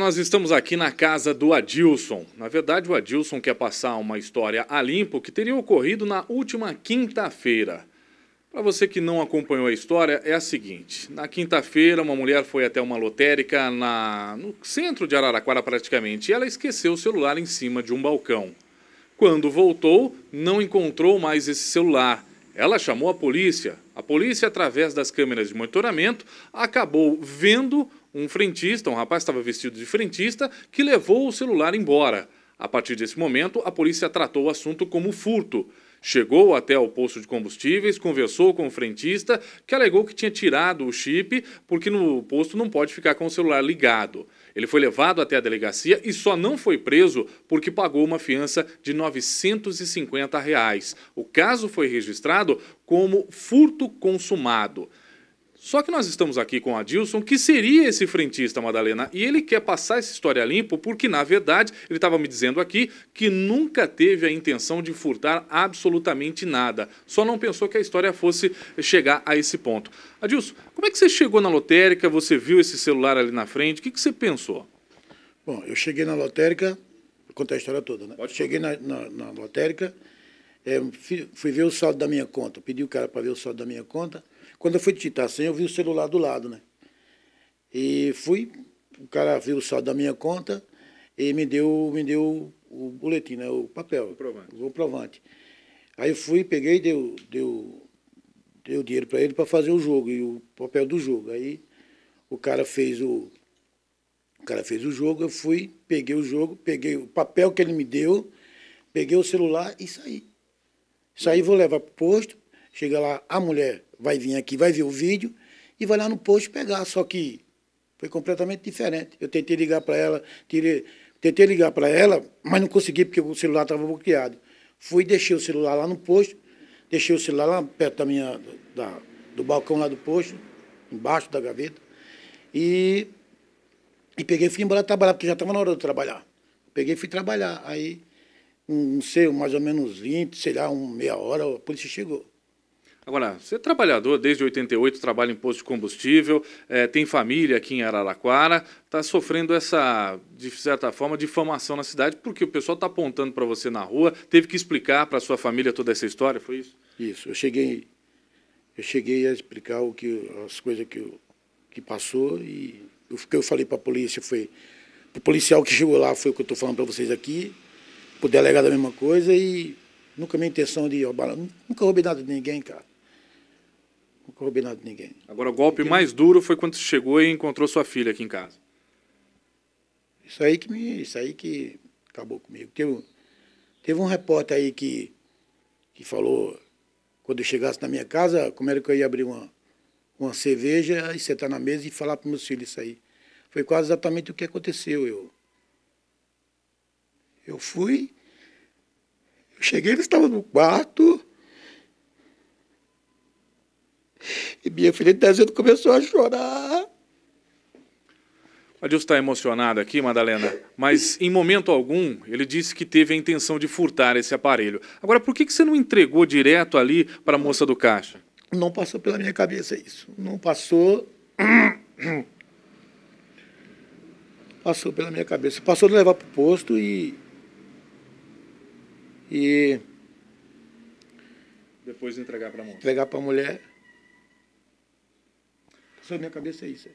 Nós estamos aqui na casa do Adilson. Na verdade, o Adilson quer passar uma história a limpo que teria ocorrido na última quinta-feira. Para você que não acompanhou a história, é a seguinte: na quinta-feira, uma mulher foi até uma lotérica na, no centro de Araraquara, praticamente, e ela esqueceu o celular em cima de um balcão. Quando voltou, não encontrou mais esse celular. Ela chamou a polícia. A polícia, através das câmeras de monitoramento, acabou vendo um frentista, um rapaz estava vestido de frentista, que levou o celular embora. A partir desse momento, a polícia tratou o assunto como furto. Chegou até o posto de combustíveis, conversou com o frentista, que alegou que tinha tirado o chip porque no posto não pode ficar com o celular ligado. Ele foi levado até a delegacia e só não foi preso porque pagou uma fiança de R$ 950. Reais. O caso foi registrado como furto consumado. Só que nós estamos aqui com o Adilson, que seria esse frentista, Madalena, e ele quer passar essa história limpo porque, na verdade, ele estava me dizendo aqui que nunca teve a intenção de furtar absolutamente nada, só não pensou que a história fosse chegar a esse ponto. Adilson, como é que você chegou na lotérica, você viu esse celular ali na frente, o que, que você pensou? Bom, eu cheguei na lotérica, vou contar a história toda, né? Pode cheguei na, na, na lotérica é, fui ver o saldo da minha conta, pedi o cara para ver o saldo da minha conta. Quando eu fui digitar a senha, eu vi o celular do lado, né? E fui, o cara viu o saldo da minha conta e me deu, me deu o boletim, né? o papel, o provante. O provante. Aí eu fui, peguei e deu, deu, deu dinheiro para ele para fazer o jogo e o papel do jogo. Aí o cara fez o, o cara fez o jogo, eu fui, peguei o jogo, peguei o papel que ele me deu, peguei o celular e saí. Isso aí vou levar para o posto, chega lá, a mulher vai vir aqui, vai ver o vídeo e vai lá no posto pegar. Só que foi completamente diferente. Eu tentei ligar para ela, tirei, tentei ligar para ela, mas não consegui porque o celular estava bloqueado. Fui, deixei o celular lá no posto, deixei o celular lá perto da minha, da, do balcão lá do posto, embaixo da gaveta, e, e peguei e fui embora trabalhar, porque já estava na hora de trabalhar. Peguei e fui trabalhar. Aí não sei, mais ou menos 20, sei lá, um, meia hora, a polícia chegou. Agora, você é trabalhador desde 88, trabalha em posto de combustível, é, tem família aqui em Araraquara, está sofrendo essa, de certa forma, difamação na cidade, porque o pessoal está apontando para você na rua, teve que explicar para sua família toda essa história, foi isso? Isso, eu cheguei, eu cheguei a explicar o que, as coisas que, que passou e o que eu falei para a polícia foi, o policial que chegou lá foi o que eu estou falando para vocês aqui, o delegado é a mesma coisa e nunca minha intenção de roubar. Nunca roubei nada de ninguém, cara. Nunca roubei nada de ninguém. Agora, o golpe ninguém. mais duro foi quando você chegou e encontrou sua filha aqui em casa. Isso aí que me. Isso aí que acabou comigo. Teve, teve um repórter aí que, que falou, quando eu chegasse na minha casa, como era que eu ia abrir uma, uma cerveja e sentar na mesa e falar para meus filhos isso aí. Foi quase exatamente o que aconteceu. Eu, eu fui, eu cheguei, eles estavam no quarto. E minha filha de 10 anos começou a chorar. O Adilson está emocionado aqui, Madalena, mas em momento algum ele disse que teve a intenção de furtar esse aparelho. Agora, por que, que você não entregou direto ali para a moça do caixa? Não passou pela minha cabeça isso. Não passou. Passou pela minha cabeça. Passou de levar para o posto e e. Depois entregar para a mulher. Entregar para a mulher. Só minha cabeça é isso.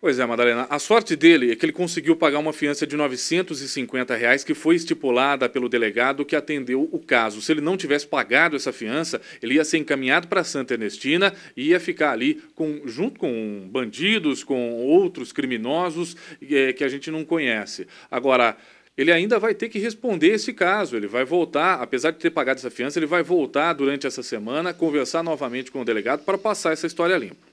Pois é, Madalena. A sorte dele é que ele conseguiu pagar uma fiança de R$ 950 reais que foi estipulada pelo delegado que atendeu o caso. Se ele não tivesse pagado essa fiança, ele ia ser encaminhado para Santa Ernestina e ia ficar ali com, junto com bandidos, com outros criminosos é, que a gente não conhece. Agora, ele ainda vai ter que responder esse caso. Ele vai voltar, apesar de ter pagado essa fiança, ele vai voltar durante essa semana, conversar novamente com o delegado para passar essa história limpa.